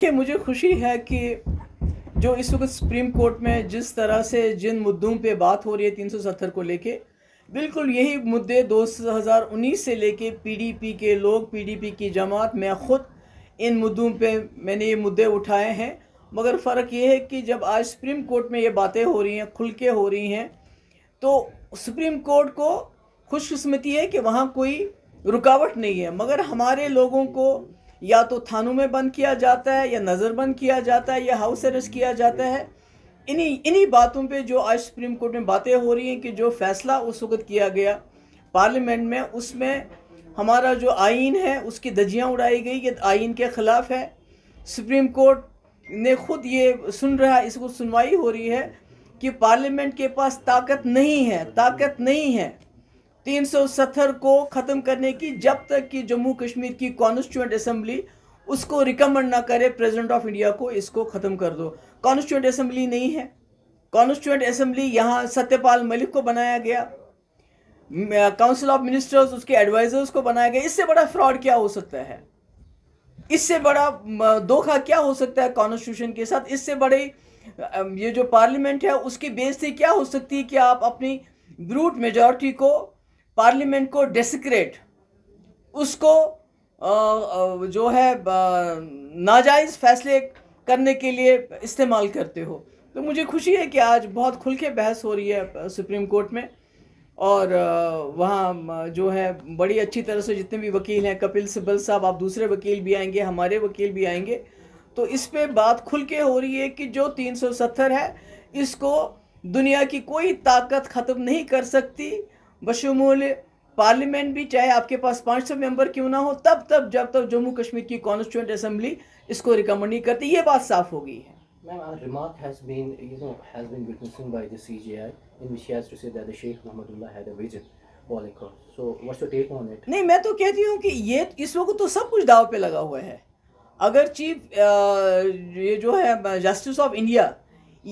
कि मुझे खुशी है कि जो इस वक्त सुप्रीम कोर्ट में जिस तरह से जिन मुद्दों पे बात हो रही है तीन सौ सत्तर को लेके बिल्कुल यही मुद्दे दो हज़ार उन्नीस से लेके पीडीपी के लोग पीडीपी की जमात मैं ख़ुद इन मुद्दों पे मैंने ये मुद्दे उठाए हैं मगर फ़र्क ये है कि जब आज सुप्रीम कोर्ट में ये बातें हो रही हैं खुल के हो रही हैं तो सुप्रीम कोर्ट को खुशकस्मती है कि वहाँ कोई रुकावट नहीं है मगर हमारे लोगों को या तो थानों में बंद किया जाता है या नज़रबंद किया जाता है या हाउस अरेस्ट किया जाता है इन्हीं इन्हीं बातों पे जो आज सुप्रीम कोर्ट में बातें हो रही हैं कि जो फैसला उस वक्त किया गया पार्लियामेंट में उसमें हमारा जो आइन है उसकी धजियाँ उड़ाई गई कि आइन के ख़िलाफ़ है सुप्रीम कोर्ट ने खुद ये सुन रहा है इसको सुनवाई हो रही है कि पार्लियामेंट के पास ताकत नहीं है ताकत नहीं है 370 को ख़त्म करने की जब तक कि जम्मू कश्मीर की कॉन्स्टिट्यूंट असेंबली उसको रिकमेंड ना करे प्रेसिडेंट ऑफ इंडिया को इसको ख़त्म कर दो कॉन्स्टिट्यूंट असेंबली नहीं है कॉन्स्टिट्यूंट असेंबली यहाँ सत्यपाल मलिक को बनाया गया काउंसिल ऑफ मिनिस्टर्स उसके एडवाइजर्स को बनाया गया इससे बड़ा फ्रॉड क्या हो सकता है इससे बड़ा धोखा क्या हो सकता है कॉन्स्टिट्यूशन के साथ इससे बड़े ये जो पार्लियामेंट है उसकी बेस से क्या हो सकती है कि आप अपनी ब्रूट मेजॉरिटी को पार्लियामेंट को डेसिक्रेट उसको जो है नाजायज़ फैसले करने के लिए इस्तेमाल करते हो तो मुझे खुशी है कि आज बहुत खुल के बहस हो रही है सुप्रीम कोर्ट में और वहाँ जो है बड़ी अच्छी तरह से जितने भी वकील हैं कपिल सिब्बल साहब आप दूसरे वकील भी आएंगे हमारे वकील भी आएंगे तो इस पर बात खुल के हो रही है कि जो 370 है इसको दुनिया की कोई ताकत ख़त्म नहीं कर सकती बशमूल पार्लियामेंट भी चाहे आपके पास 500 मेंबर क्यों ना हो तब तब जब तक जम्मू कश्मीर की कॉन्स्टिट्यूंट असम्बली इसको रिकमेंड नहीं करती ये बात साफ हो गई है नहीं मैं तो कहती हूँ कि ये इस वक्त तो सब कुछ दाव पे लगा हुआ है अगर चीफ ये जो है जस्टिस ऑफ इंडिया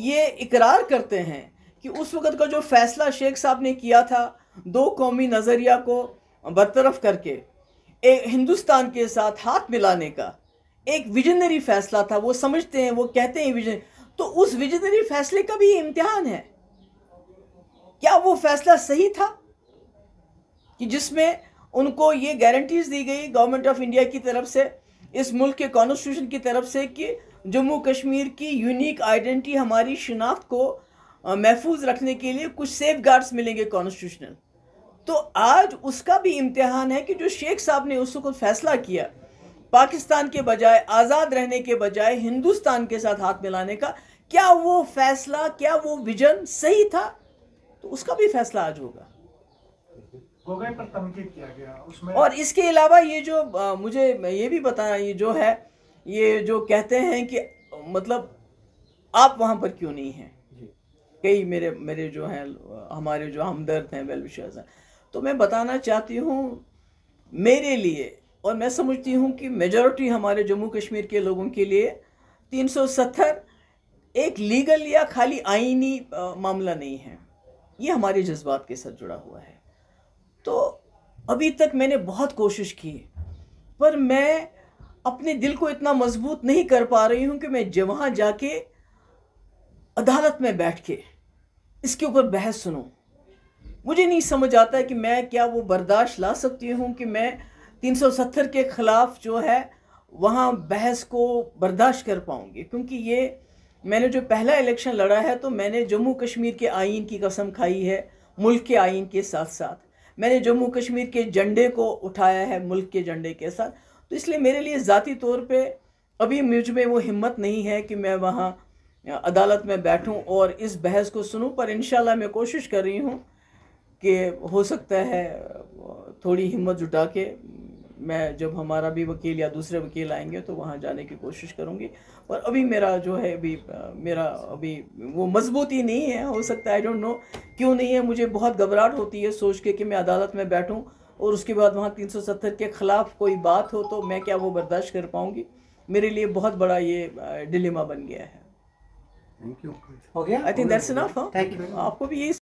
ये इकरार करते हैं कि उस वक्त का जो फैसला शेख साहब ने किया था दो कौमी नज़रिया को बरतरफ करके एक हिंदुस्तान के साथ हाथ मिलाने का एक विजनरी फैसला था वो समझते हैं वो कहते हैं विजन तो उस विजनरी फैसले का भी इम्तिहान है क्या वो फैसला सही था कि जिसमें उनको ये गारंटीज़ दी गई गवर्नमेंट ऑफ इंडिया की तरफ से इस मुल्क के कॉन्स्टिट्यूशन की तरफ से कि जम्मू कश्मीर की यूनिक आइडेंटिटी हमारी शिनाख्त को महफूज रखने के लिए कुछ सेफ गार्ड्स मिलेंगे कॉन्स्टिट्यूशनल तो आज उसका भी इम्तहान है कि जो शेख साहब ने उस वक्त फैसला किया पाकिस्तान के बजाय आज़ाद रहने के बजाय हिंदुस्तान के साथ हाथ मिलाने का क्या वो फैसला क्या वो विजन सही था तो उसका भी फैसला आज होगा पर किया गया उसमें और इसके अलावा ये जो आ, मुझे ये भी बताना ये जो है ये जो कहते हैं कि मतलब आप वहाँ पर क्यों नहीं हैं कई मेरे मेरे जो हैं हमारे जो हमदर्द हैं वेलविशर्स हैं तो मैं बताना चाहती हूँ मेरे लिए और मैं समझती हूँ कि मेजॉरिटी हमारे जम्मू कश्मीर के लोगों के लिए 370 एक लीगल या खाली आइनी मामला नहीं है ये हमारे जज्बात के साथ जुड़ा हुआ है तो अभी तक मैंने बहुत कोशिश की पर मैं अपने दिल को इतना मजबूत नहीं कर पा रही हूँ कि मैं वहाँ जाके अदालत में बैठ के इसके ऊपर बहस सुनूँ मुझे नहीं समझ आता है कि मैं क्या वो बर्दाश्त ला सकती हूँ कि मैं 370 के ख़िलाफ़ जो है वहाँ बहस को बर्दाश्त कर पाऊँगी क्योंकि ये मैंने जो पहला इलेक्शन लड़ा है तो मैंने जम्मू कश्मीर के आइन की कसम खाई है मुल्क के आइन के साथ साथ मैंने जम्मू कश्मीर के झंडे को उठाया है मुल्क के झंडे के साथ तो इसलिए मेरे लिए ज़ाती तौर पे अभी मुझ में वो हिम्मत नहीं है कि मैं वहाँ अदालत में बैठूं और इस बहस को सुनूं पर इन मैं कोशिश कर रही हूँ कि हो सकता है थोड़ी हिम्मत जुटा के मैं जब हमारा भी वकील या दूसरे वकील आएंगे तो वहाँ जाने की कोशिश करूँगी और अभी मेरा जो है अभी मेरा अभी वो मजबूती नहीं है हो सकता है आई डोंट नो क्यों नहीं है मुझे बहुत घबराहट होती है सोच के कि मैं अदालत में बैठूँ और उसके बाद वहाँ 370 के ख़िलाफ़ कोई बात हो तो मैं क्या वो बर्दाश्त कर पाऊँगी मेरे लिए बहुत बड़ा ये डिलेमा बन गया है थैंक यू हो गया आई थिंक दैट्स इनफ आपको भी यही